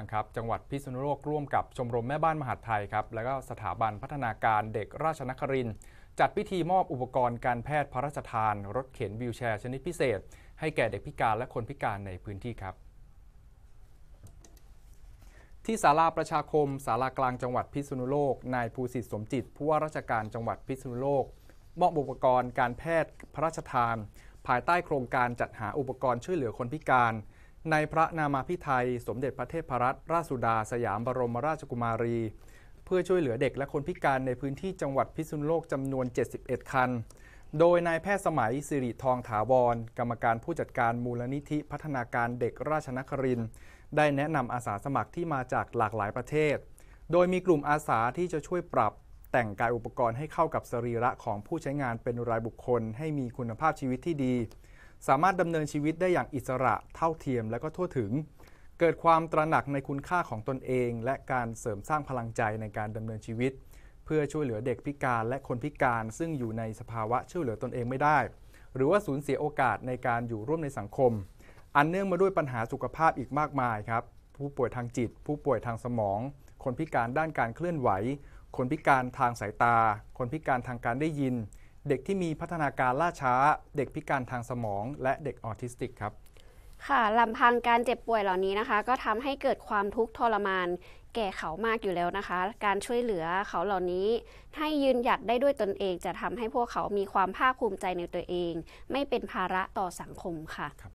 ังครับจังหวัดพิษณุโลกร่วมกับชมรมแม่บ้านมหาดไทยครับและก็สถาบันพัฒนาการเด็กราชนครินจัดพิธีมอบอุปกรณ์การแพทย์พระราชทาน รถเข็นวิวแชร์ชนิดพิเศษ ให้แก่เด็กพิการและคนพิการในพื้นที่ครับ ที่ศาลาประชาคมศาลากลางจังหวัดพิษณุโลกนายภูสิทธิ์สมจิต ผู้ว่าราชการจังหวัดพิษณุโลกมอบอุปกรณ์การแพทย์พระราชทาน ภายใต้โครงการจัดหาอุปกรณ์ช่วยเหลือคนพิการในพระนามาพิไทย สมเด็จพระเทพรัตนราชสุดา สยามบรมราชกุมารี เพื่อช่วยเหลือเด็กและคนพิการในพื้นที่จังหวัดพิษณุโลก จำนวน 71 คัน โดยนายแพทย์สมัยสิริทองถาวร กรรมการผู้จัดการมูลนิธิพัฒนาการเด็กราชนครินได้แนะนำอาสาสมัครที่มาจากหลากหลายประเทศ โดยมีกลุ่มอาสาที่จะช่วยปรับแต่งกายอุปกรณ์ ให้เข้ากับสรีระของผู้ใช้งานเป็นรายบุคคล ให้มีคุณภาพชีวิตที่ดีสามารถดำเนินชีวิตได้อย่างอิสระเท่าเทียมและก็ทั่วถึง เกิดความตระหนักในคุณค่าของตนเองและการเสริมสร้างพลังใจในการดำเนินชีวิต เพื่อช่วยเหลือเด็กพิการและคนพิการ ซึ่งอยู่ในสภาวะช่วยเหลือตนเองไม่ได้ หรือว่าสูญเสียโอกาสในการอยู่ร่วมในสังคม อันเนื่องมาด้วยปัญหาสุขภาพอีกมากมายครับ ผู้ป่วยทางจิต ผู้ป่วยทางสมอง คนพิการด้านการเคลื่อนไหว คนพิการทางสายตา คนพิการทางการได้ยินเด็กที่มีพัฒนาการล่าช้า เด็กพิการทางสมอง และเด็กออทิสติกครับ ค่ะลำพังการเจ็บป่วยเหล่านี้นะคะ ก็ทำให้เกิดความทุกข์ทรมาน แก่เขามากอยู่แล้วนะคะ การช่วยเหลือเขาเหล่านี้ให้ยืนหยัดได้ด้วยตนเองจะทำให้พวกเขามีความภาคภูมิใจในตัวเอง ไม่เป็นภาระต่อสังคมค่ะค